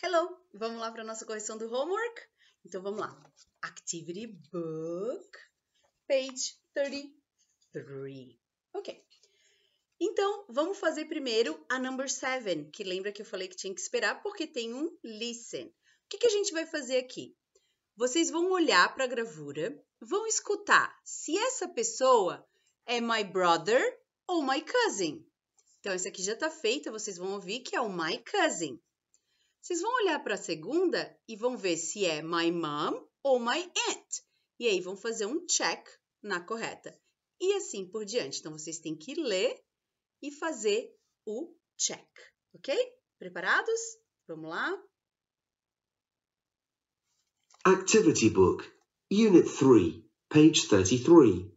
Hello! Vamos lá para a nossa correção do homework? Então vamos lá. Activity book, page 33. Ok. Então, vamos fazer primeiro a number 7, que lembra que eu falei que tinha que esperar porque tem um listen. O que, que a gente vai fazer aqui? Vocês vão olhar para a gravura, vão escutar se essa pessoa é my brother ou my cousin. Então, essa aqui já está feita, vocês vão ouvir que é o my cousin. Vocês vão olhar para a segunda e vão ver se é my mom ou my aunt. E aí vão fazer um check na correta. E assim por diante. Então vocês têm que ler e fazer o check, ok? Preparados? Vamos lá. Activity Book, Unit 3, page 33.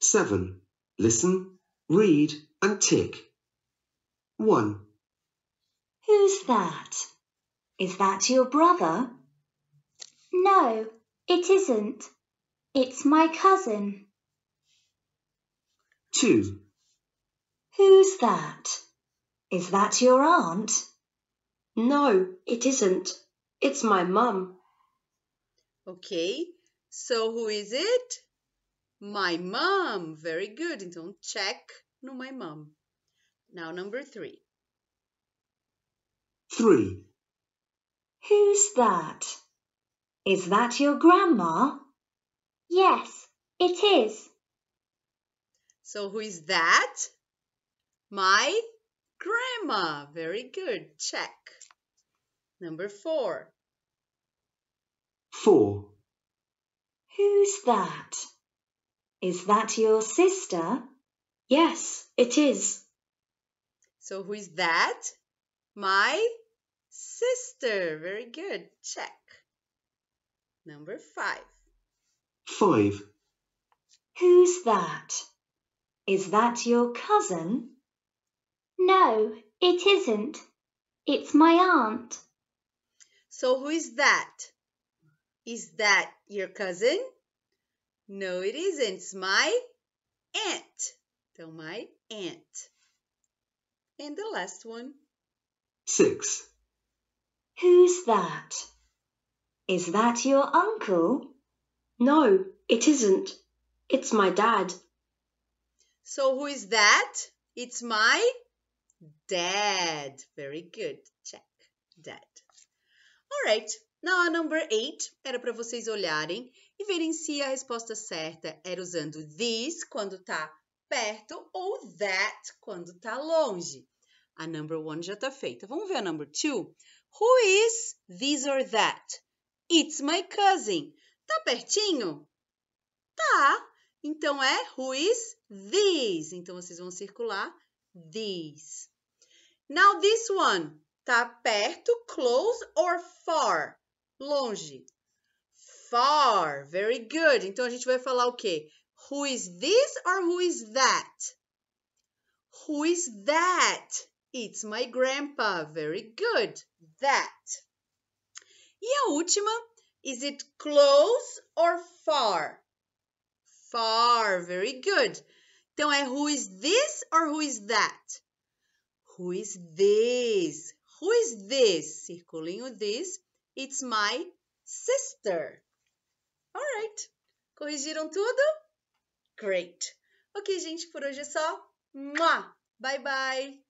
7. Listen, read, and tick. 1. Who's that? Is that your brother? No, it isn't. It's my cousin. 2. Who's that? Is that your aunt? No, it isn't. It's my mum. Ok, so who is it? My mum. Very good. Então, check no my mum. Now, number three. Three. Who's that? Is that your grandma? Yes, it is. So who is that? My grandma. Very good. Check. Number four. Four. Who's that? Is that your sister? Yes, it is. So who is that? My Sister. Very good. Check. Number five. Five. Who's that? Is that your cousin? No, it isn't. It's my aunt. So who is that? Is that your cousin? No, it isn't. It's my aunt. So my aunt. And the last one. Six. Who's that? Is that your uncle? No, it isn't. It's my dad. So who is that? It's my dad. Very good. Check. Dad. All right. Now a number eight era para vocês olharem e verem se a resposta certa era usando this quando está perto ou that quando está longe. A number one já está feita. Vamos ver a number two. Who is this or that? It's my cousin. Tá pertinho? Tá. Então é who is this? Então vocês vão circular this. Now this one. Tá perto, close or far? Longe. Far. Very good. Então a gente vai falar o quê? Who is this or who is that? Who is that? It's my grandpa. Very good. That. E a última, is it close or far? Far. Very good. Então é who is this or who is that? Who is this? Who is this? Circulinho this. It's my sister. All right. Corrigiram tudo? Great. Ok, gente, por hoje é só. Mua! Bye, bye!